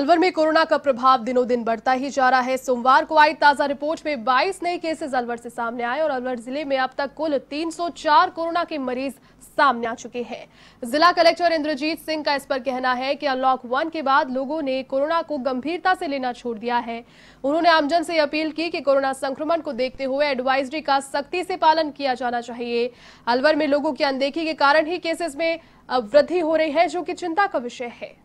अलवर में कोरोना का प्रभाव दिनों दिन बढ़ता ही जा रहा है सोमवार को आई ताजा रिपोर्ट में 22 नए केसेस अलवर से सामने आए और अलवर जिले में अब तक कुल 304 कोरोना के मरीज सामने आ चुके हैं जिला कलेक्टर इंद्रजीत सिंह का इस पर कहना है कि अनलॉक वन के बाद लोगों ने कोरोना को गंभीरता से लेना छोड़ दिया है उन्होंने आमजन से अपील की कि कोरोना संक्रमण को देखते हुए एडवाइजरी का सख्ती से पालन किया जाना चाहिए अलवर में लोगों की अनदेखी के कारण ही केसेस में वृद्धि हो रही है जो की चिंता का विषय है